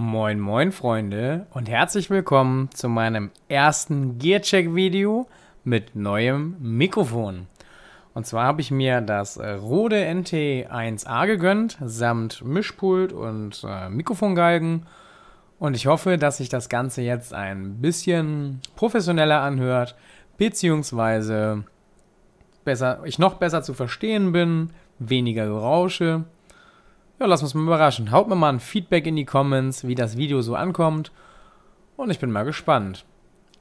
Moin moin Freunde und herzlich willkommen zu meinem ersten Gearcheck Video mit neuem Mikrofon. Und zwar habe ich mir das äh, Rode NT1A gegönnt, samt Mischpult und äh, Mikrofongalgen. Und ich hoffe, dass sich das Ganze jetzt ein bisschen professioneller anhört, beziehungsweise besser, ich noch besser zu verstehen bin, weniger Geräusche ja, lass uns mal überraschen. Haut mir mal ein Feedback in die Comments, wie das Video so ankommt. Und ich bin mal gespannt.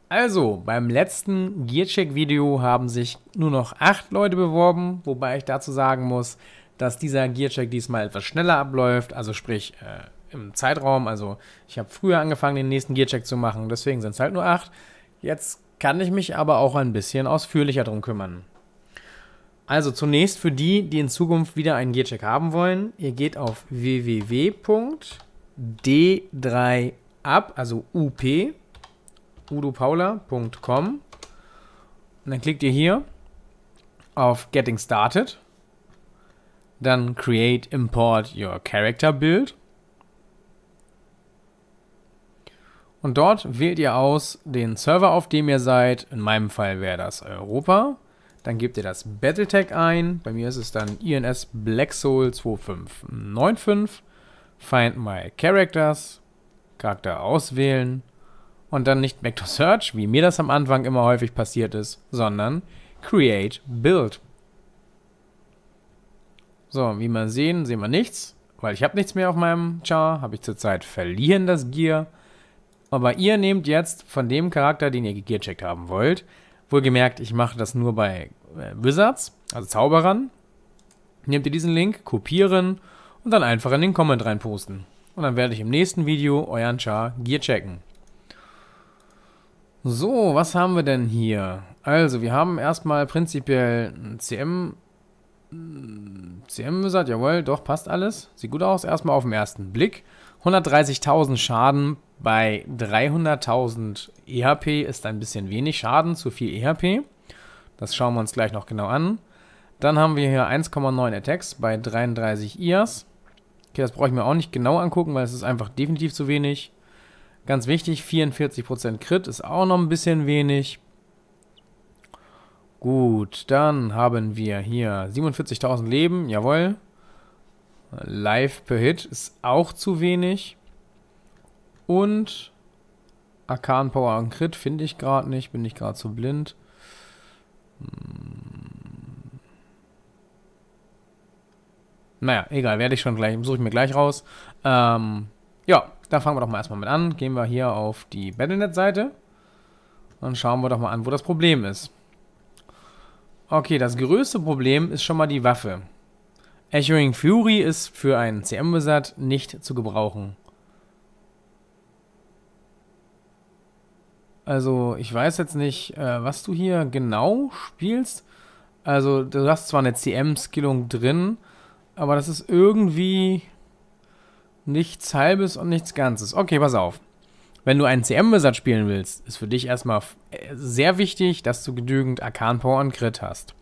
Also, beim letzten Gearcheck-Video haben sich nur noch acht Leute beworben, wobei ich dazu sagen muss, dass dieser Gearcheck diesmal etwas schneller abläuft, also sprich äh, im Zeitraum. Also ich habe früher angefangen, den nächsten Gearcheck zu machen, deswegen sind es halt nur acht. Jetzt kann ich mich aber auch ein bisschen ausführlicher drum kümmern. Also zunächst für die, die in Zukunft wieder einen Gearcheck haben wollen, ihr geht auf www.d3up, also up, udopaula.com und dann klickt ihr hier auf Getting Started, dann Create Import Your Character Build und dort wählt ihr aus den Server, auf dem ihr seid. In meinem Fall wäre das Europa. Dann gebt ihr das Battletech ein. Bei mir ist es dann INS Black Soul 2595. Find my Characters. Charakter auswählen. Und dann nicht Back to Search, wie mir das am Anfang immer häufig passiert ist, sondern Create Build. So, wie man sehen, sehen wir nichts, weil ich habe nichts mehr auf meinem Char, habe ich zurzeit verlieren das Gear. Aber ihr nehmt jetzt von dem Charakter, den ihr gegearcheckt haben wollt, Wohlgemerkt, ich mache das nur bei äh, Wizards, also Zauberern. Nehmt ihr diesen Link, kopieren und dann einfach in den Comment reinposten. Und dann werde ich im nächsten Video euren Char Gear checken. So, was haben wir denn hier? Also, wir haben erstmal prinzipiell ein CM. CM-Wizard, jawohl, doch, passt alles. Sieht gut aus, erstmal auf den ersten Blick. 130.000 Schaden bei 300.000 EHP ist ein bisschen wenig Schaden, zu viel EHP. Das schauen wir uns gleich noch genau an. Dann haben wir hier 1,9 Attacks bei 33 IAs. Okay, das brauche ich mir auch nicht genau angucken, weil es ist einfach definitiv zu wenig. Ganz wichtig, 44% Crit ist auch noch ein bisschen wenig. Gut, dann haben wir hier 47.000 Leben, jawohl. Live per Hit ist auch zu wenig. Und Arcan Power und Crit finde ich gerade nicht, bin ich gerade zu blind. Hm. Naja, egal, werde ich schon gleich, suche ich mir gleich raus. Ähm, ja, da fangen wir doch mal erstmal mit an. Gehen wir hier auf die Battlenet-Seite und schauen wir doch mal an, wo das Problem ist. Okay, das größte Problem ist schon mal die Waffe. Echoing Fury ist für einen CM-Wizard nicht zu gebrauchen. Also, ich weiß jetzt nicht, äh, was du hier genau spielst. Also, du hast zwar eine CM-Skillung drin, aber das ist irgendwie nichts Halbes und nichts Ganzes. Okay, pass auf. Wenn du einen CM-Wizard spielen willst, ist für dich erstmal äh, sehr wichtig, dass du genügend Arcan Power und Crit hast.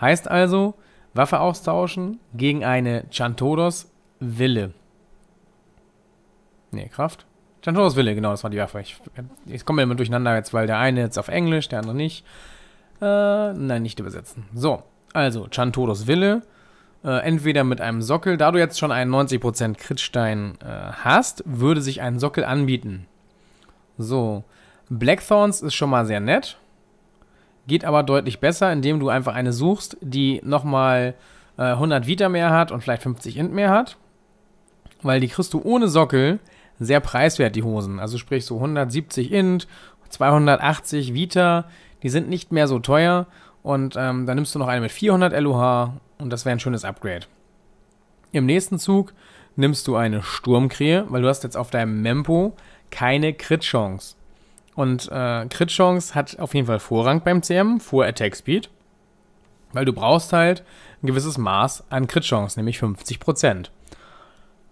Heißt also, Waffe austauschen gegen eine Chantodos Wille. Ne, Kraft. Chantodos Wille, genau, das war die Waffe. Ich, ich komme immer durcheinander jetzt, weil der eine jetzt auf Englisch, der andere nicht. Äh, nein, nicht übersetzen. So, also Chantodos Wille. Äh, entweder mit einem Sockel. Da du jetzt schon einen 90% Critstein äh, hast, würde sich ein Sockel anbieten. So, Blackthorns ist schon mal sehr nett. Geht aber deutlich besser, indem du einfach eine suchst, die nochmal äh, 100 Vita mehr hat und vielleicht 50 Int mehr hat. Weil die kriegst du ohne Sockel sehr preiswert, die Hosen. Also sprich so 170 Int, 280 Vita, die sind nicht mehr so teuer. Und ähm, dann nimmst du noch eine mit 400 LOH und das wäre ein schönes Upgrade. Im nächsten Zug nimmst du eine Sturmkrähe, weil du hast jetzt auf deinem Mempo keine Crit-Chance. Und äh, Crit Chance hat auf jeden Fall Vorrang beim CM vor Attack Speed, weil du brauchst halt ein gewisses Maß an Crit Chance, nämlich 50%.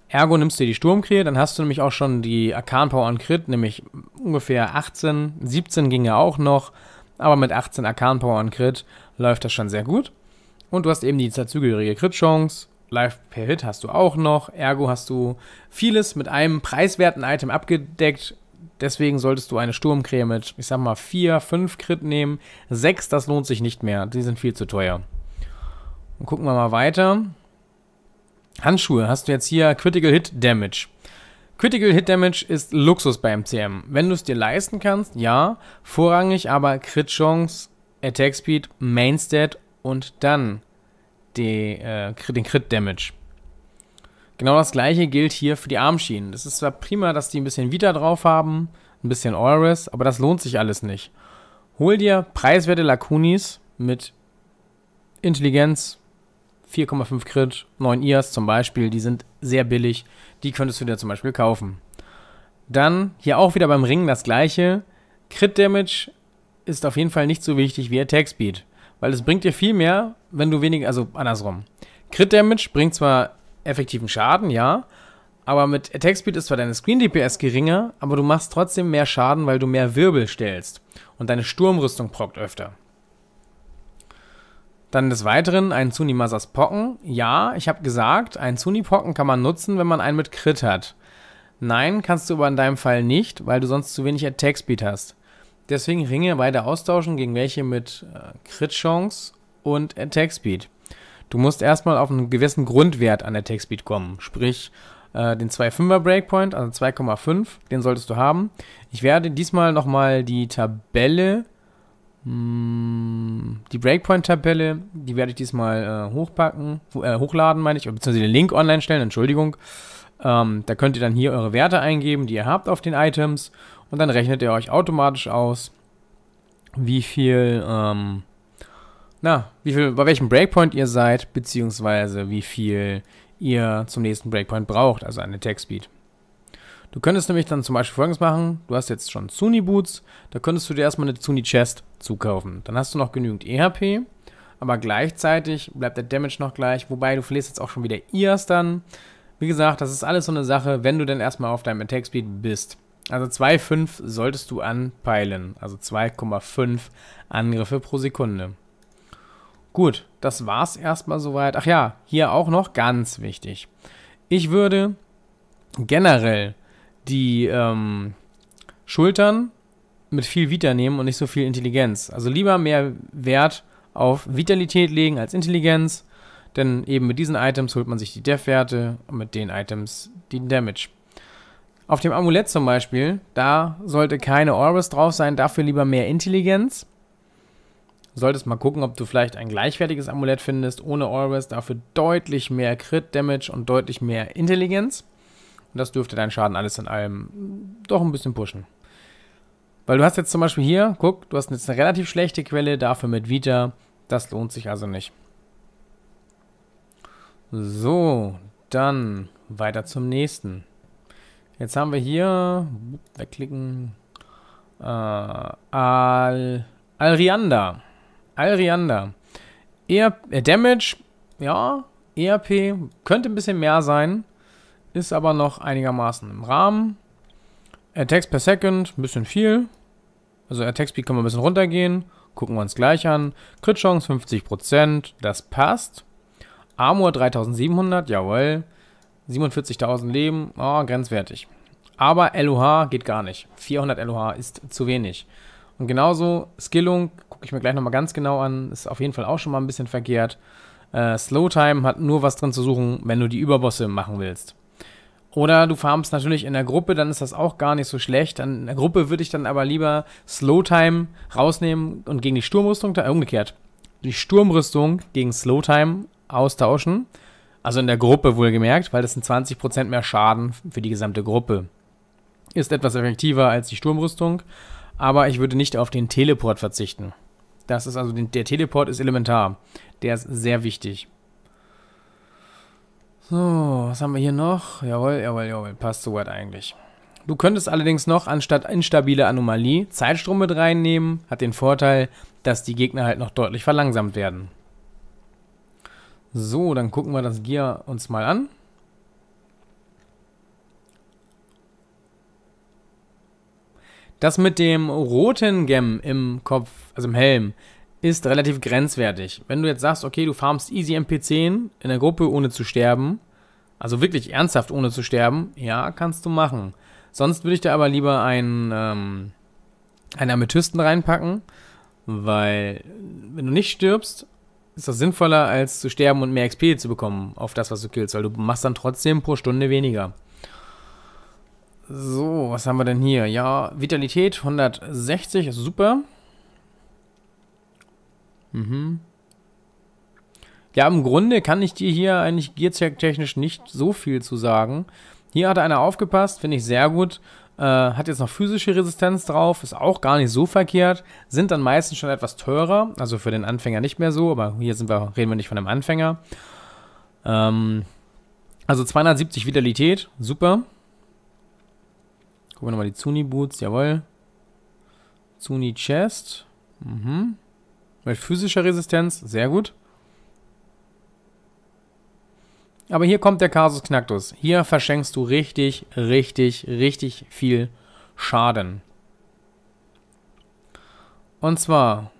Ergo nimmst du dir die Sturmkrähe, dann hast du nämlich auch schon die Arcan Power und Crit, nämlich ungefähr 18, 17 ging ja auch noch, aber mit 18 Arcan Power und Crit läuft das schon sehr gut. Und du hast eben die dazugehörige Crit Chance, Live per Hit hast du auch noch, ergo hast du vieles mit einem preiswerten Item abgedeckt, Deswegen solltest du eine Sturmcreme mit, ich sag mal, 4, 5 Crit nehmen. 6, das lohnt sich nicht mehr. Die sind viel zu teuer. Und gucken wir mal weiter. Handschuhe hast du jetzt hier Critical Hit Damage. Critical Hit Damage ist Luxus bei MCM. Wenn du es dir leisten kannst, ja, vorrangig aber Crit Chance, Attack Speed, Main Stat und dann die, äh, den Crit Damage. Genau das gleiche gilt hier für die Armschienen. Es ist zwar prima, dass die ein bisschen Vita drauf haben, ein bisschen Eures, aber das lohnt sich alles nicht. Hol dir preiswerte Lakunis mit Intelligenz, 4,5 Crit, 9 IAS zum Beispiel, die sind sehr billig. Die könntest du dir zum Beispiel kaufen. Dann hier auch wieder beim Ringen das gleiche. Crit Damage ist auf jeden Fall nicht so wichtig wie Attack Speed, weil es bringt dir viel mehr, wenn du weniger, also andersrum. Crit Damage bringt zwar effektiven Schaden, ja. Aber mit Attack Speed ist zwar deine Screen DPS geringer, aber du machst trotzdem mehr Schaden, weil du mehr Wirbel stellst. Und deine Sturmrüstung prockt öfter. Dann des Weiteren ein Zunimasas Pocken. Ja, ich habe gesagt, ein Zuni-Pocken kann man nutzen, wenn man einen mit Crit hat. Nein, kannst du aber in deinem Fall nicht, weil du sonst zu wenig Attack Speed hast. Deswegen Ringe weiter austauschen gegen welche mit äh, Crit-Chance und Attack Speed. Du musst erstmal auf einen gewissen Grundwert an der Textbeat kommen, sprich äh, den 2,5er Breakpoint, also 2,5, den solltest du haben. Ich werde diesmal nochmal die Tabelle, hm, die Breakpoint-Tabelle, die werde ich diesmal äh, hochpacken, äh, hochladen, meine ich, beziehungsweise den Link online stellen, Entschuldigung. Ähm, da könnt ihr dann hier eure Werte eingeben, die ihr habt auf den Items und dann rechnet ihr euch automatisch aus, wie viel ähm, na, wie viel, bei welchem Breakpoint ihr seid, beziehungsweise wie viel ihr zum nächsten Breakpoint braucht, also an Attack Speed. Du könntest nämlich dann zum Beispiel folgendes machen, du hast jetzt schon Zuni Boots, da könntest du dir erstmal eine Zuni Chest zukaufen. Dann hast du noch genügend EHP, aber gleichzeitig bleibt der Damage noch gleich, wobei du verlierst jetzt auch schon wieder IAS e dann. Wie gesagt, das ist alles so eine Sache, wenn du dann erstmal auf deinem Attack Speed bist. Also 2,5 solltest du anpeilen, also 2,5 Angriffe pro Sekunde. Gut, das war's erstmal soweit. Ach ja, hier auch noch ganz wichtig. Ich würde generell die ähm, Schultern mit viel Vita nehmen und nicht so viel Intelligenz. Also lieber mehr Wert auf Vitalität legen als Intelligenz, denn eben mit diesen Items holt man sich die def werte und mit den Items den Damage. Auf dem Amulett zum Beispiel, da sollte keine Orbis drauf sein, dafür lieber mehr Intelligenz solltest mal gucken, ob du vielleicht ein gleichwertiges Amulett findest, ohne Always, dafür deutlich mehr Crit-Damage und deutlich mehr Intelligenz. Und das dürfte deinen Schaden alles in allem doch ein bisschen pushen. Weil du hast jetzt zum Beispiel hier, guck, du hast jetzt eine relativ schlechte Quelle, dafür mit Vita. Das lohnt sich also nicht. So, dann weiter zum nächsten. Jetzt haben wir hier, wegklicken, äh, Al Alrianda. Alriander. Eher, äh, Damage, ja, ERP könnte ein bisschen mehr sein, ist aber noch einigermaßen im Rahmen. Attacks per Second, ein bisschen viel. Also Attack Speed kann man ein bisschen runtergehen. Gucken wir uns gleich an. Crit Chance 50%, das passt. Armor 3700, jawohl. 47.000 Leben, oh, grenzwertig. Aber LOH geht gar nicht. 400 LOH ist zu wenig. Und genauso Skillung gucke ich mir gleich nochmal ganz genau an. Ist auf jeden Fall auch schon mal ein bisschen verkehrt. Äh, Slowtime hat nur was drin zu suchen, wenn du die Überbosse machen willst. Oder du farmst natürlich in der Gruppe, dann ist das auch gar nicht so schlecht. Dann, in der Gruppe würde ich dann aber lieber Slowtime rausnehmen und gegen die Sturmrüstung, äh, umgekehrt, die Sturmrüstung gegen Slowtime austauschen. Also in der Gruppe wohlgemerkt, weil das sind 20% mehr Schaden für die gesamte Gruppe. Ist etwas effektiver als die Sturmrüstung, aber ich würde nicht auf den Teleport verzichten. Das ist also, der Teleport ist elementar. Der ist sehr wichtig. So, was haben wir hier noch? Jawohl, jawohl, jawohl. Passt soweit eigentlich. Du könntest allerdings noch anstatt instabile Anomalie Zeitstrom mit reinnehmen. Hat den Vorteil, dass die Gegner halt noch deutlich verlangsamt werden. So, dann gucken wir das Gear uns mal an. Das mit dem roten Gem im Kopf also im Helm, ist relativ grenzwertig. Wenn du jetzt sagst, okay, du farmst easy MP10 in der Gruppe ohne zu sterben, also wirklich ernsthaft ohne zu sterben, ja, kannst du machen. Sonst würde ich da aber lieber einen, ähm, einen Amethysten reinpacken, weil wenn du nicht stirbst, ist das sinnvoller, als zu sterben und mehr XP zu bekommen auf das, was du killst, weil du machst dann trotzdem pro Stunde weniger. So, was haben wir denn hier? Ja, Vitalität 160 ist super. Mhm. Ja, im Grunde kann ich dir hier eigentlich Gearcheck-technisch nicht so viel zu sagen. Hier hat einer aufgepasst, finde ich sehr gut. Äh, hat jetzt noch physische Resistenz drauf, ist auch gar nicht so verkehrt. Sind dann meistens schon etwas teurer, also für den Anfänger nicht mehr so, aber hier sind wir, reden wir nicht von einem Anfänger. Ähm, also 270 Vitalität, super. Gucken wir nochmal die Zuni Boots, jawohl. Zuni Chest, mhm. Mit physischer Resistenz, sehr gut. Aber hier kommt der Kasus Knacktus. Hier verschenkst du richtig, richtig, richtig viel Schaden. Und zwar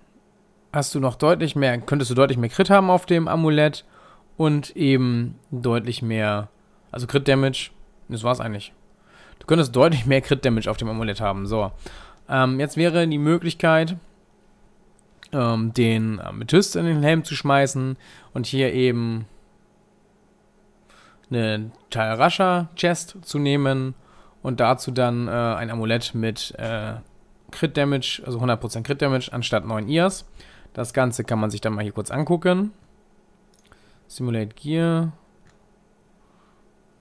hast du noch deutlich mehr, könntest du deutlich mehr Crit haben auf dem Amulett und eben deutlich mehr, also Crit Damage, das war's eigentlich. Du könntest deutlich mehr Crit Damage auf dem Amulett haben. So, ähm, jetzt wäre die Möglichkeit, ähm, den Amethyst äh, in den Helm zu schmeißen und hier eben eine Talrascha Chest zu nehmen und dazu dann äh, ein Amulett mit äh, Crit Damage, also 100% Crit Damage anstatt 9 Ears. Das Ganze kann man sich dann mal hier kurz angucken. Simulate Gear.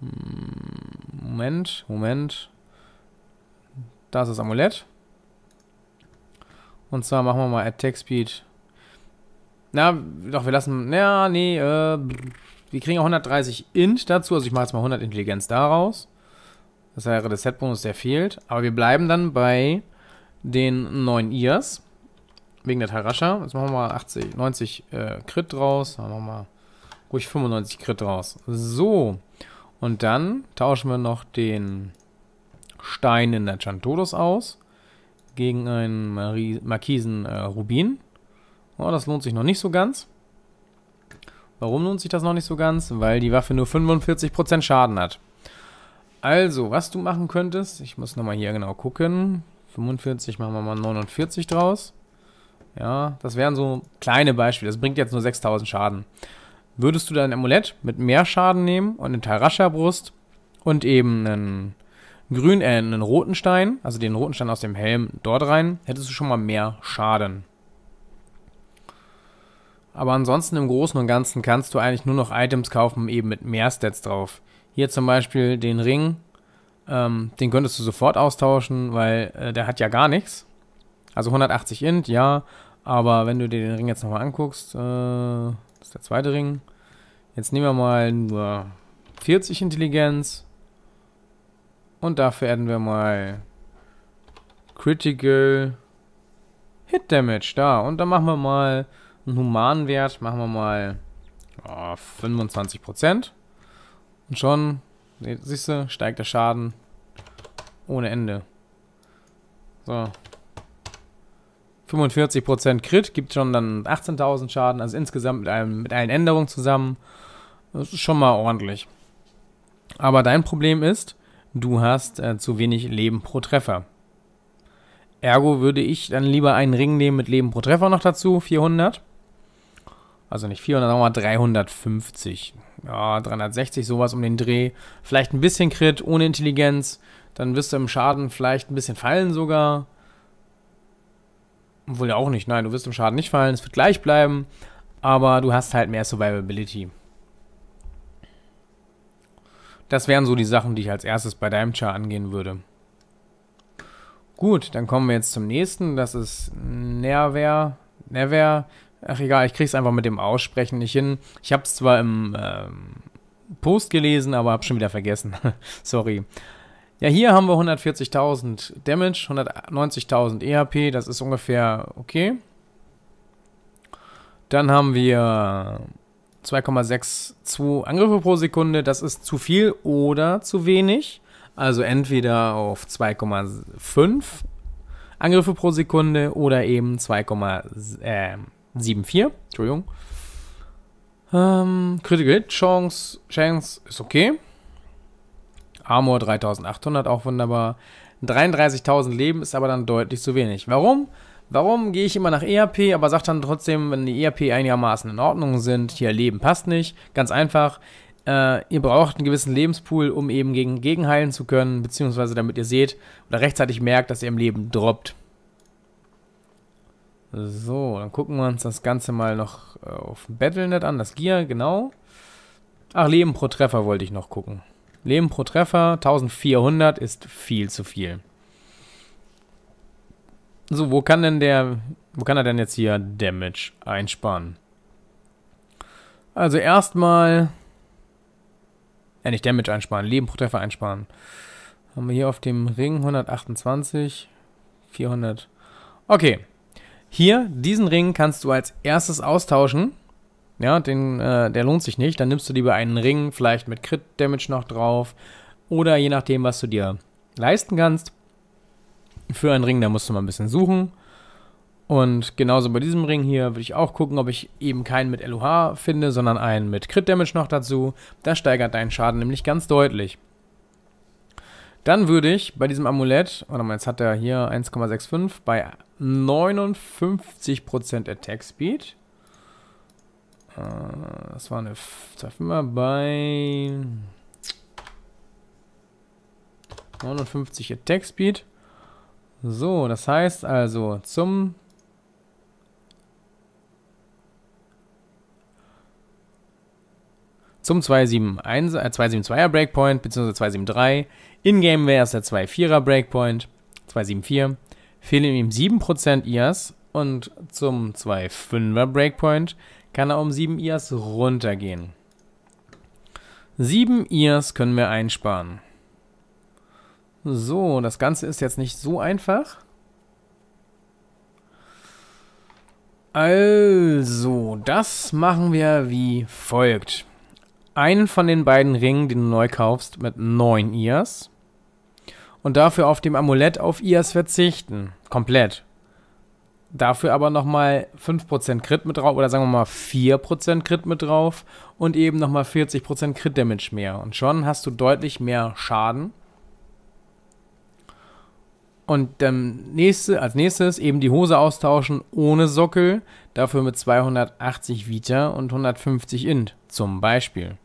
Hm, Moment, Moment. Da ist das Amulett. Und zwar machen wir mal Attack Speed. Na, doch, wir lassen... Ja, nee, äh, wir kriegen auch 130 Int dazu. Also ich mache jetzt mal 100 Intelligenz daraus. Das wäre der Setbonus, der fehlt. Aber wir bleiben dann bei den 9 Ears. Wegen der Tarascha. Jetzt machen wir mal 80, 90 äh, Crit draus. Dann machen wir mal ruhig 95 Crit draus. So. Und dann tauschen wir noch den Stein in der Chantodos aus gegen einen Markisen äh, Rubin. Oh, das lohnt sich noch nicht so ganz. Warum lohnt sich das noch nicht so ganz? Weil die Waffe nur 45% Schaden hat. Also, was du machen könntest, ich muss nochmal hier genau gucken. 45 machen wir mal 49 draus. Ja, das wären so kleine Beispiele. Das bringt jetzt nur 6000 Schaden. Würdest du dein Amulett mit mehr Schaden nehmen und eine Tarascha-Brust und eben einen grün, äh, einen roten Stein, also den roten Stein aus dem Helm dort rein, hättest du schon mal mehr Schaden. Aber ansonsten im Großen und Ganzen kannst du eigentlich nur noch Items kaufen, eben mit mehr Stats drauf. Hier zum Beispiel den Ring, ähm, den könntest du sofort austauschen, weil äh, der hat ja gar nichts. Also 180 Int, ja, aber wenn du dir den Ring jetzt nochmal anguckst, äh, das ist der zweite Ring. Jetzt nehmen wir mal nur 40 Intelligenz, und dafür adden wir mal Critical Hit Damage. Da. Und dann machen wir mal einen Humanwert. Machen wir mal oh, 25%. Und schon, siehst du, steigt der Schaden ohne Ende. So. 45% Crit gibt schon dann 18.000 Schaden. Also insgesamt mit, einem, mit allen Änderungen zusammen. Das ist schon mal ordentlich. Aber dein Problem ist, du hast äh, zu wenig Leben pro Treffer. Ergo würde ich dann lieber einen Ring nehmen mit Leben pro Treffer noch dazu, 400. Also nicht 400, sagen wir mal 350. Ja, 360, sowas um den Dreh. Vielleicht ein bisschen Crit, ohne Intelligenz. Dann wirst du im Schaden vielleicht ein bisschen fallen sogar. Obwohl ja auch nicht, nein, du wirst im Schaden nicht fallen, es wird gleich bleiben. Aber du hast halt mehr Survivability. Das wären so die Sachen, die ich als erstes bei Daimcha angehen würde. Gut, dann kommen wir jetzt zum nächsten. Das ist Nerver. Nerver. Ach egal, ich krieg's einfach mit dem Aussprechen nicht hin. Ich habe es zwar im ähm, Post gelesen, aber hab schon wieder vergessen. Sorry. Ja, hier haben wir 140.000 Damage, 190.000 EHP. Das ist ungefähr okay. Dann haben wir 2,62 Angriffe pro Sekunde, das ist zu viel oder zu wenig. Also entweder auf 2,5 Angriffe pro Sekunde oder eben 2,74. Äh, Entschuldigung. Ähm, Critical Hit Chance, Chance ist okay. Armor 3800 auch wunderbar. 33.000 Leben ist aber dann deutlich zu wenig. Warum? Warum gehe ich immer nach ERP, aber sage dann trotzdem, wenn die ERP einigermaßen in Ordnung sind, hier Leben passt nicht? Ganz einfach, äh, ihr braucht einen gewissen Lebenspool, um eben gegen gegenheilen zu können, beziehungsweise damit ihr seht oder rechtzeitig merkt, dass ihr im Leben droppt. So, dann gucken wir uns das Ganze mal noch äh, auf Battlenet an, das Gear, genau. Ach, Leben pro Treffer wollte ich noch gucken. Leben pro Treffer, 1400 ist viel zu viel. So, wo kann denn der... Wo kann er denn jetzt hier Damage einsparen? Also erstmal... äh nicht Damage einsparen, Leben pro Treffer einsparen. Haben wir hier auf dem Ring 128, 400. Okay. Hier, diesen Ring kannst du als erstes austauschen. Ja, den, äh, der lohnt sich nicht. Dann nimmst du lieber einen Ring, vielleicht mit Crit Damage noch drauf. Oder je nachdem, was du dir leisten kannst, für einen Ring, da musst du mal ein bisschen suchen. Und genauso bei diesem Ring hier würde ich auch gucken, ob ich eben keinen mit LOH finde, sondern einen mit Crit Damage noch dazu. Das steigert deinen Schaden nämlich ganz deutlich. Dann würde ich bei diesem Amulett, warte mal, jetzt hat er hier 1,65 bei 59% Attack Speed. Äh, das war eine 2,5er bei 59 Attack Speed. So, das heißt also zum... Zum 271, äh, 272er Breakpoint, bzw. 273. In-game wäre es der 24er Breakpoint, 274. Fehlen ihm 7% IAS und zum 25er Breakpoint kann er um 7 IAS runtergehen. 7 IAS können wir einsparen. So, das Ganze ist jetzt nicht so einfach. Also, das machen wir wie folgt. Einen von den beiden Ringen, den du neu kaufst, mit 9 IAS. Und dafür auf dem Amulett auf IAS verzichten. Komplett. Dafür aber nochmal 5% Crit mit drauf, oder sagen wir mal 4% Crit mit drauf und eben nochmal 40% Crit Damage mehr. Und schon hast du deutlich mehr Schaden und ähm, nächste, als nächstes eben die Hose austauschen ohne Sockel, dafür mit 280 Vita und 150 Int zum Beispiel.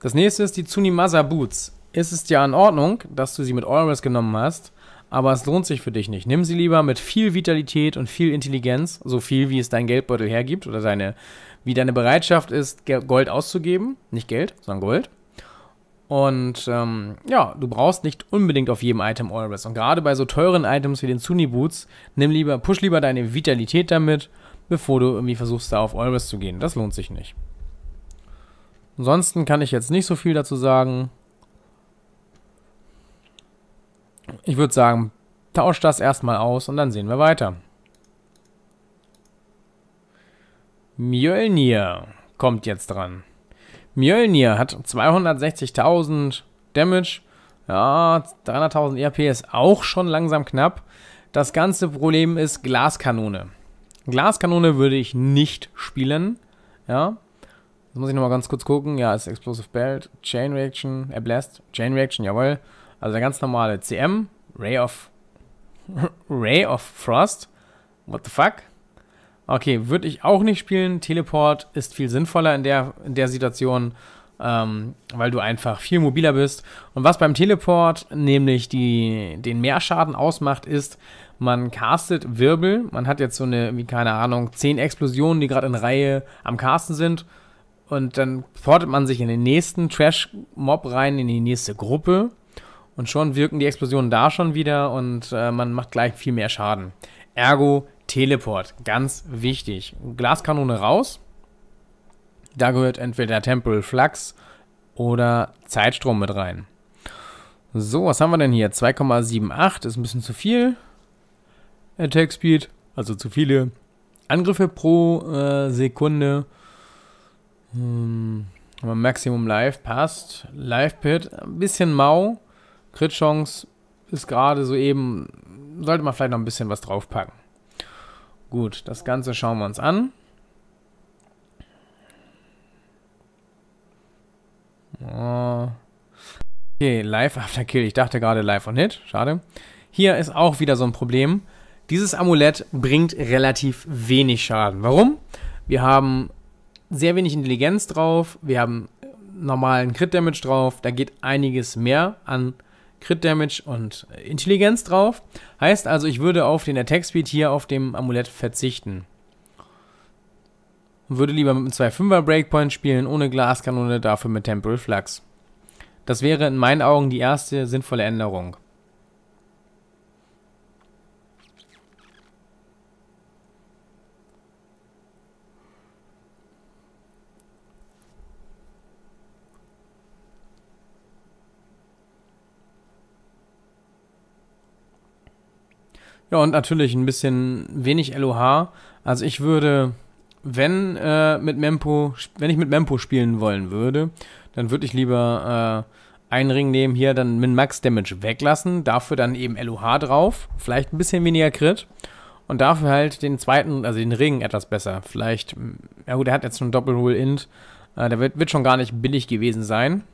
Das nächste ist die Tsunimasa Boots. Ist es dir in Ordnung, dass du sie mit Always genommen hast, aber es lohnt sich für dich nicht. Nimm sie lieber mit viel Vitalität und viel Intelligenz, so viel wie es dein Geldbeutel hergibt oder deine, wie deine Bereitschaft ist, Gold auszugeben, nicht Geld, sondern Gold. Und ähm, ja, du brauchst nicht unbedingt auf jedem Item Always. Und gerade bei so teuren Items wie den Zuni Boots, nimm lieber, push lieber deine Vitalität damit, bevor du irgendwie versuchst, da auf Always zu gehen. Das lohnt sich nicht. Ansonsten kann ich jetzt nicht so viel dazu sagen. Ich würde sagen, tausch das erstmal aus und dann sehen wir weiter. Mjölnir kommt jetzt dran. Mjölnir hat 260.000 Damage. Ja, 300.000 ERP ist auch schon langsam knapp. Das ganze Problem ist Glaskanone. Glaskanone würde ich nicht spielen. Ja. Jetzt muss ich nochmal ganz kurz gucken. Ja, ist Explosive Belt, Chain Reaction, äh Blast, Chain Reaction, jawohl. Also der ganz normale CM, Ray of Ray of Frost. What the fuck? Okay, würde ich auch nicht spielen. Teleport ist viel sinnvoller in der, in der Situation, ähm, weil du einfach viel mobiler bist. Und was beim Teleport nämlich die, den Mehrschaden ausmacht, ist, man castet Wirbel. Man hat jetzt so eine, wie keine Ahnung, 10 Explosionen, die gerade in Reihe am Casten sind. Und dann portet man sich in den nächsten Trash-Mob rein, in die nächste Gruppe. Und schon wirken die Explosionen da schon wieder und äh, man macht gleich viel mehr Schaden. Ergo, Teleport, ganz wichtig. Glaskanone raus. Da gehört entweder Temporal Flux oder Zeitstrom mit rein. So, was haben wir denn hier? 2,78 ist ein bisschen zu viel. Attack Speed, also zu viele Angriffe pro äh, Sekunde. Hm, Maximum Life passt. Life Pit, ein bisschen mau. Crit Chance ist gerade so eben. Sollte man vielleicht noch ein bisschen was draufpacken. Gut, das Ganze schauen wir uns an. Oh. Okay, Live After Kill. Ich dachte gerade Live on Hit. Schade. Hier ist auch wieder so ein Problem. Dieses Amulett bringt relativ wenig Schaden. Warum? Wir haben sehr wenig Intelligenz drauf. Wir haben normalen Crit Damage drauf. Da geht einiges mehr an Schaden Crit Damage und äh, Intelligenz drauf. Heißt also, ich würde auf den Attack Speed hier auf dem Amulett verzichten. würde lieber mit einem 2-5er Breakpoint spielen, ohne Glaskanone, dafür mit Temporal Flux. Das wäre in meinen Augen die erste sinnvolle Änderung. Ja, und natürlich ein bisschen wenig LOH. Also ich würde, wenn äh, mit Mempo, wenn ich mit Mempo spielen wollen würde, dann würde ich lieber äh, einen Ring nehmen, hier dann Min Max Damage weglassen, dafür dann eben LOH drauf, vielleicht ein bisschen weniger Crit und dafür halt den zweiten, also den Ring etwas besser. Vielleicht, hm, ja gut, er hat jetzt schon Doppel-Rule-Int, äh, der wird, wird schon gar nicht billig gewesen sein.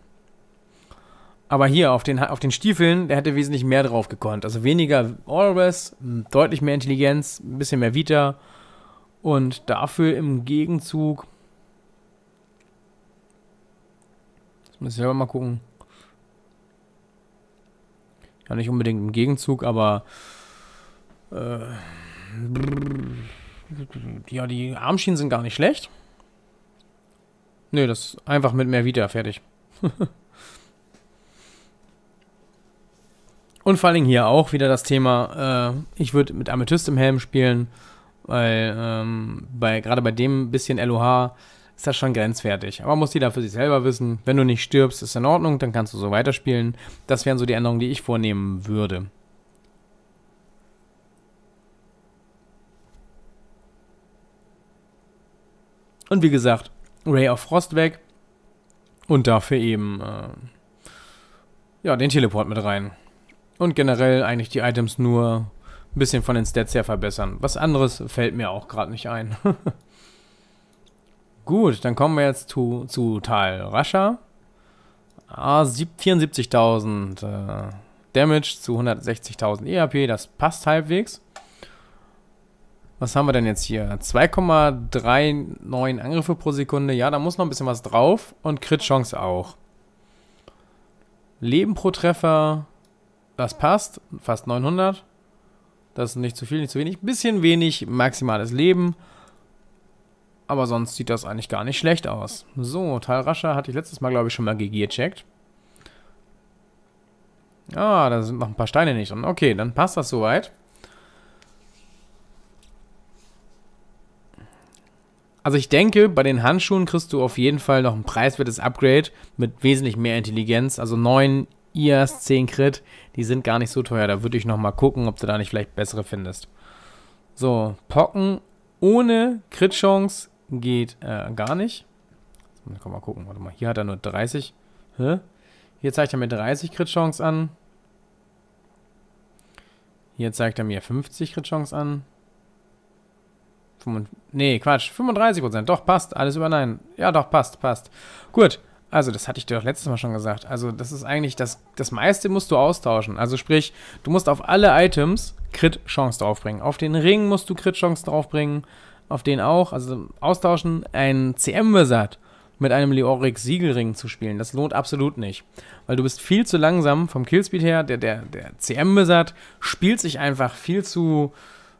Aber hier auf den, auf den Stiefeln, der hätte wesentlich mehr drauf gekonnt. Also weniger Allrest, hm, deutlich mehr Intelligenz, ein bisschen mehr Vita. Und dafür im Gegenzug. Jetzt muss ich selber mal gucken. Ja, nicht unbedingt im Gegenzug, aber. Äh, ja, die Armschienen sind gar nicht schlecht. Nö, das einfach mit mehr Vita fertig. Und vor allem hier auch wieder das Thema, äh, ich würde mit Amethyst im Helm spielen, weil ähm, bei, gerade bei dem bisschen LOH ist das schon grenzwertig. Aber muss jeder für sich selber wissen. Wenn du nicht stirbst, ist in Ordnung, dann kannst du so weiterspielen. Das wären so die Änderungen, die ich vornehmen würde. Und wie gesagt, Ray of Frost weg und dafür eben äh, ja, den Teleport mit rein. Und generell eigentlich die Items nur ein bisschen von den Stats her verbessern. Was anderes fällt mir auch gerade nicht ein. Gut, dann kommen wir jetzt zu, zu Tal Rasha. Ah, 74.000 äh, Damage zu 160.000 EAP, das passt halbwegs. Was haben wir denn jetzt hier? 2,39 Angriffe pro Sekunde. Ja, da muss noch ein bisschen was drauf. Und Crit-Chance auch. Leben pro Treffer das passt. Fast 900. Das ist nicht zu viel, nicht zu wenig. Bisschen wenig maximales Leben. Aber sonst sieht das eigentlich gar nicht schlecht aus. So, Talrascha hatte ich letztes Mal, glaube ich, schon mal gegecheckt. Ah, da sind noch ein paar Steine nicht drin. Okay, dann passt das soweit. Also ich denke, bei den Handschuhen kriegst du auf jeden Fall noch ein preiswertes Upgrade mit wesentlich mehr Intelligenz. Also 9 IAS 10 Crit, die sind gar nicht so teuer. Da würde ich nochmal gucken, ob du da nicht vielleicht bessere findest. So, Pocken ohne Crit-Chance geht äh, gar nicht. Jetzt mal gucken, warte mal. Hier hat er nur 30. Hä? Hier zeigt er mir 30 Crit-Chance an. Hier zeigt er mir 50 Crit-Chance an. Ne, Quatsch, 35%. Prozent. Doch, passt. Alles über nein. Ja, doch, passt, passt. Gut, also, das hatte ich dir doch letztes Mal schon gesagt. Also, das ist eigentlich das, das meiste musst du austauschen. Also, sprich, du musst auf alle Items Crit-Chance draufbringen. Auf den Ring musst du Crit-Chance draufbringen. Auf den auch. Also, austauschen ein CM-Wizard mit einem Leoric Siegelring zu spielen. Das lohnt absolut nicht. Weil du bist viel zu langsam vom Killspeed her. Der, der, der CM-Wizard spielt sich einfach viel zu,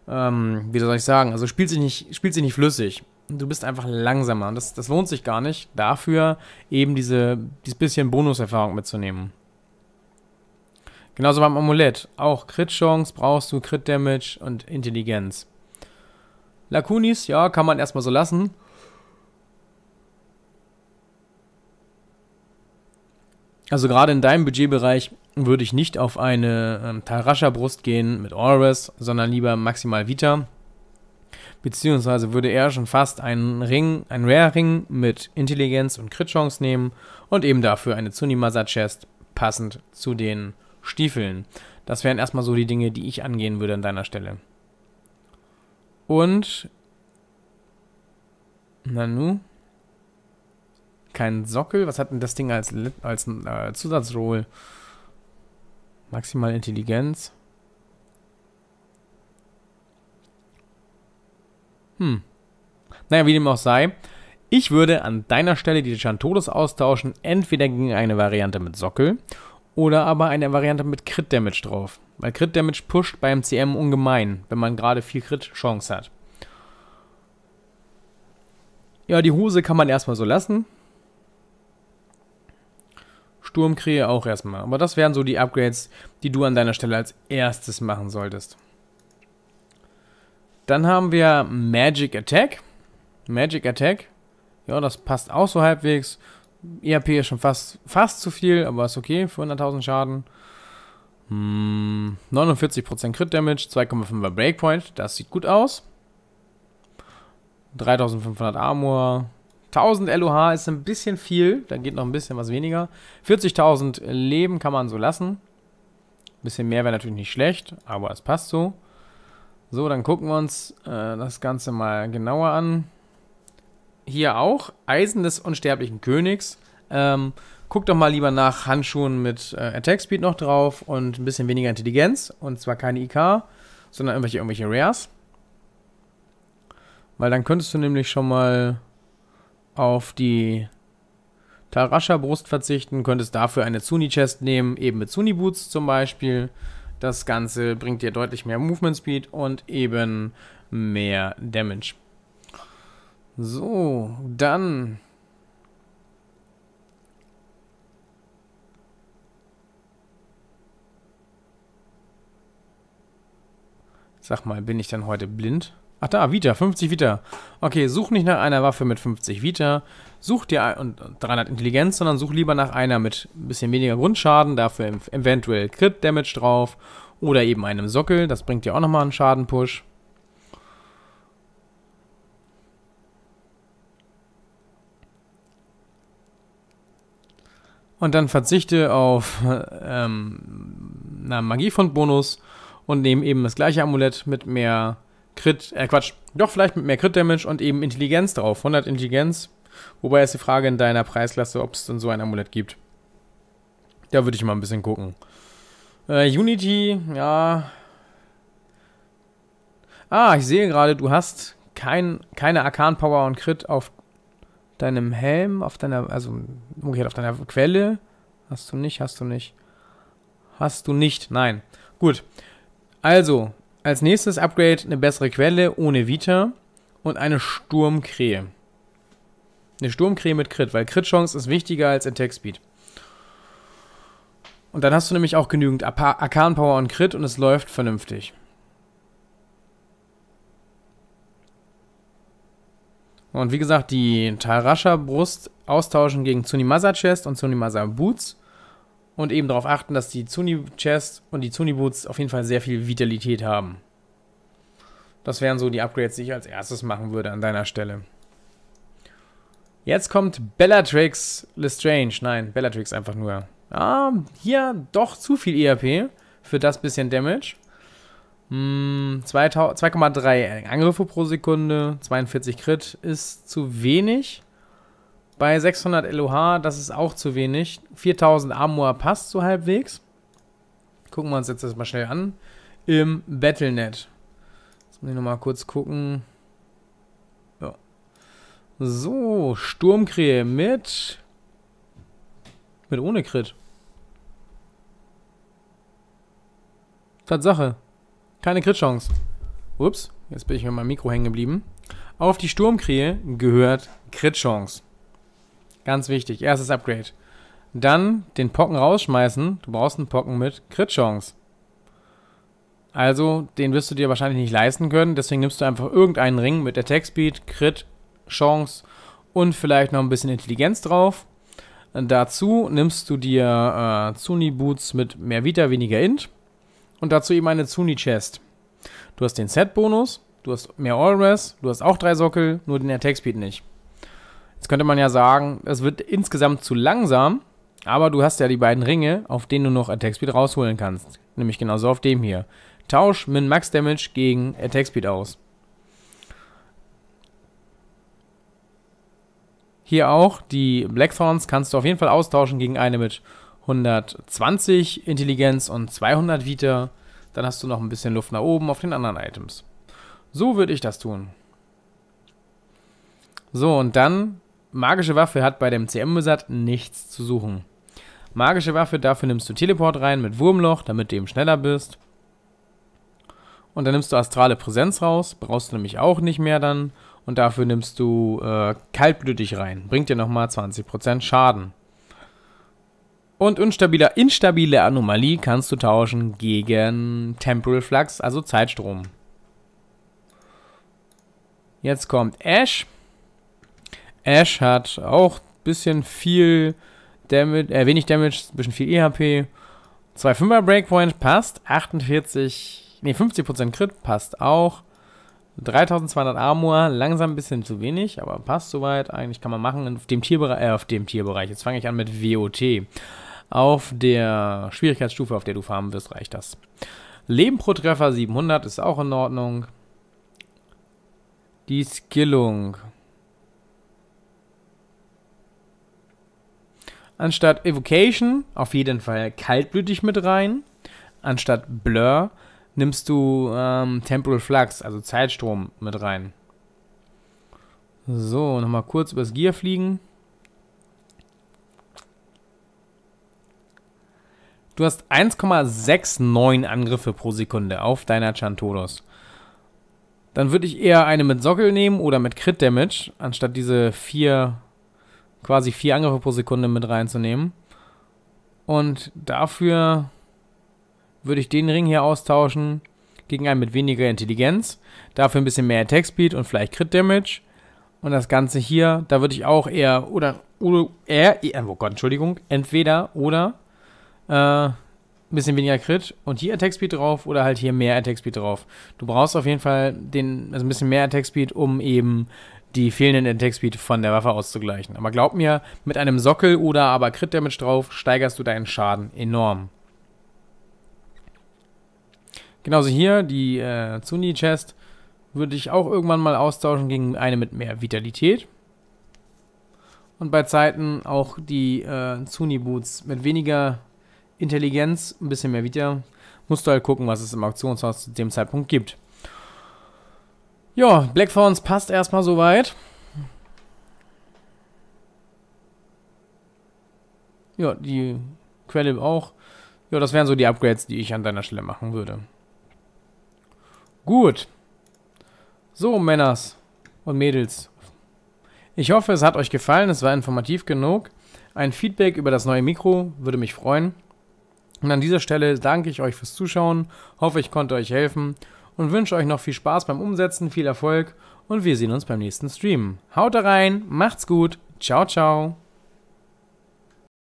ähm, wie soll ich sagen, also spielt sich nicht, spielt sich nicht flüssig du bist einfach langsamer. Das, das lohnt sich gar nicht, dafür eben diese, dieses bisschen Bonuserfahrung mitzunehmen. Genauso beim Amulett. Auch Crit-Chance brauchst du, Crit-Damage und Intelligenz. Lacunis, ja, kann man erstmal so lassen. Also gerade in deinem Budgetbereich würde ich nicht auf eine ähm, Tarascha-Brust gehen mit Orvis, sondern lieber maximal Vita beziehungsweise würde er schon fast einen Ring, einen Rare-Ring mit Intelligenz und Crit-Chance nehmen und eben dafür eine Tsunimasa-Chest passend zu den Stiefeln. Das wären erstmal so die Dinge, die ich angehen würde an deiner Stelle. Und Nanu? Kein Sockel? Was hat denn das Ding als, als äh, Zusatzroll? Maximal Intelligenz. Hm. Naja, wie dem auch sei, ich würde an deiner Stelle die Chantodes austauschen, entweder gegen eine Variante mit Sockel oder aber eine Variante mit Crit Damage drauf. Weil Crit Damage pusht beim CM ungemein, wenn man gerade viel Crit Chance hat. Ja, die Hose kann man erstmal so lassen. Sturmkrähe auch erstmal. Aber das wären so die Upgrades, die du an deiner Stelle als erstes machen solltest. Dann haben wir Magic Attack. Magic Attack. Ja, das passt auch so halbwegs. ERP ist schon fast, fast zu viel, aber ist okay für 100.000 Schaden. Hm, 49% Crit Damage, 2,5er Breakpoint. Das sieht gut aus. 3500 Armor. 1000 LOH ist ein bisschen viel. Da geht noch ein bisschen was weniger. 40.000 Leben kann man so lassen. Ein bisschen mehr wäre natürlich nicht schlecht, aber es passt so. So, dann gucken wir uns äh, das Ganze mal genauer an. Hier auch, Eisen des unsterblichen Königs. Ähm, guck doch mal lieber nach Handschuhen mit äh, Attack Speed noch drauf und ein bisschen weniger Intelligenz. Und zwar keine IK, sondern irgendwelche, irgendwelche Rares. Weil dann könntest du nämlich schon mal auf die Tarascha Brust verzichten, könntest dafür eine Zuni Chest nehmen, eben mit Zuni Boots zum Beispiel. Das Ganze bringt dir deutlich mehr Movement Speed und eben mehr Damage. So, dann Sag mal, bin ich dann heute blind? Ach da, Vita, 50 Vita. Okay, such nicht nach einer Waffe mit 50 Vita, such dir und 300 Intelligenz, sondern such lieber nach einer mit ein bisschen weniger Grundschaden, dafür eventuell Crit Damage drauf oder eben einem Sockel, das bringt dir auch nochmal einen Schadenpush. Und dann verzichte auf ähm, einen Magiefund-Bonus und nehme eben das gleiche Amulett mit mehr Crit, äh Quatsch, doch vielleicht mit mehr Crit-Damage und eben Intelligenz drauf. 100 Intelligenz Wobei ist die Frage in deiner Preisklasse, ob es denn so ein Amulett gibt. Da würde ich mal ein bisschen gucken. Äh, Unity, ja. Ah, ich sehe gerade, du hast kein, keine Arcan Power und Crit auf deinem Helm, auf deiner, also umgekehrt auf deiner Quelle. Hast du nicht, hast du nicht. Hast du nicht, nein. Gut. Also, als nächstes Upgrade eine bessere Quelle ohne Vita und eine Sturmkrähe. Eine Sturmcreme mit Crit, weil Crit-Chance ist wichtiger als Attack-Speed. Und dann hast du nämlich auch genügend arcan power und Crit und es läuft vernünftig. Und wie gesagt, die Tarascha-Brust austauschen gegen Tsunimasa-Chest und Tsunimasa-Boots. Und eben darauf achten, dass die Tsuni-Chest und die Tsuni-Boots auf jeden Fall sehr viel Vitalität haben. Das wären so die Upgrades, die ich als erstes machen würde an deiner Stelle. Jetzt kommt Bellatrix Lestrange. Nein, Bellatrix einfach nur. Ah, hier doch zu viel ERP für das bisschen Damage. Hm, 2,3 Angriffe pro Sekunde, 42 Crit ist zu wenig. Bei 600 LOH, das ist auch zu wenig. 4000 Armor passt so halbwegs. Gucken wir uns jetzt das mal schnell an. Im Battlenet. Jetzt muss ich nochmal kurz gucken. So, Sturmkrähe mit... Mit ohne Crit. Tatsache. Keine Crit-Chance. Ups, jetzt bin ich mit meinem Mikro hängen geblieben. Auf die Sturmkrähe gehört Crit-Chance. Ganz wichtig. Erstes Upgrade. Dann den Pocken rausschmeißen. Du brauchst einen Pocken mit Crit-Chance. Also, den wirst du dir wahrscheinlich nicht leisten können. Deswegen nimmst du einfach irgendeinen Ring mit Attack Speed, Crit Chance und vielleicht noch ein bisschen Intelligenz drauf. Dazu nimmst du dir äh, Zuni Boots mit mehr Vita, weniger Int und dazu eben eine Zuni Chest. Du hast den Set-Bonus, du hast mehr All-Res, du hast auch drei Sockel, nur den Attack-Speed nicht. Jetzt könnte man ja sagen, es wird insgesamt zu langsam, aber du hast ja die beiden Ringe, auf denen du noch Attack Speed rausholen kannst. Nämlich genauso auf dem hier. Tausch Min-Max-Damage gegen Attack Speed aus. Hier auch, die Blackthorns kannst du auf jeden Fall austauschen gegen eine mit 120 Intelligenz und 200 Vita. Dann hast du noch ein bisschen Luft nach oben auf den anderen Items. So würde ich das tun. So, und dann, magische Waffe hat bei dem cm besatz nichts zu suchen. Magische Waffe, dafür nimmst du Teleport rein mit Wurmloch, damit du eben schneller bist. Und dann nimmst du astrale Präsenz raus, brauchst du nämlich auch nicht mehr dann und dafür nimmst du äh, kaltblütig rein. Bringt dir nochmal 20% Schaden. Und instabiler, instabile Anomalie kannst du tauschen gegen Temporal Flux, also Zeitstrom. Jetzt kommt Ash. Ash hat auch ein bisschen viel Damage, äh, wenig Damage, ein bisschen viel EHP. 2 5er Breakpoint passt, 48, nee, 50% Crit passt auch. 3200 Armor, langsam ein bisschen zu wenig, aber passt soweit. Eigentlich kann man machen. Auf dem Tierbereich, äh, auf dem Tierbereich. Jetzt fange ich an mit WOT. Auf der Schwierigkeitsstufe, auf der du farmen wirst, reicht das. Leben pro Treffer 700 ist auch in Ordnung. Die Skillung. Anstatt Evocation auf jeden Fall kaltblütig mit rein. Anstatt Blur nimmst du ähm, Temporal Flux, also Zeitstrom, mit rein. So, nochmal kurz übers Gear fliegen. Du hast 1,69 Angriffe pro Sekunde auf deiner Chantodos. Dann würde ich eher eine mit Sockel nehmen oder mit Crit Damage, anstatt diese vier, quasi vier Angriffe pro Sekunde mit reinzunehmen. Und dafür würde ich den Ring hier austauschen gegen einen mit weniger Intelligenz. Dafür ein bisschen mehr Attack Speed und vielleicht Crit Damage. Und das Ganze hier, da würde ich auch eher oder, oder eher, äh, oh Gott, Entschuldigung, entweder oder äh, ein bisschen weniger Crit und hier Attack Speed drauf oder halt hier mehr Attack Speed drauf. Du brauchst auf jeden Fall den, also ein bisschen mehr Attack Speed, um eben die fehlenden Attack Speed von der Waffe auszugleichen. Aber glaub mir, mit einem Sockel oder aber Crit Damage drauf steigerst du deinen Schaden enorm. Genauso hier, die äh, Zuni-Chest würde ich auch irgendwann mal austauschen gegen eine mit mehr Vitalität. Und bei Zeiten auch die äh, Zuni-Boots mit weniger Intelligenz, ein bisschen mehr Vita. Musst du halt gucken, was es im Auktionshaus zu dem Zeitpunkt gibt. Ja, Black Thorns passt erstmal soweit. Ja, die Quelle auch. Ja, das wären so die Upgrades, die ich an deiner Stelle machen würde. Gut. So, Männers und Mädels. Ich hoffe, es hat euch gefallen. Es war informativ genug. Ein Feedback über das neue Mikro würde mich freuen. Und an dieser Stelle danke ich euch fürs Zuschauen, hoffe ich konnte euch helfen und wünsche euch noch viel Spaß beim Umsetzen, viel Erfolg und wir sehen uns beim nächsten Stream. Haut rein, macht's gut, ciao, ciao.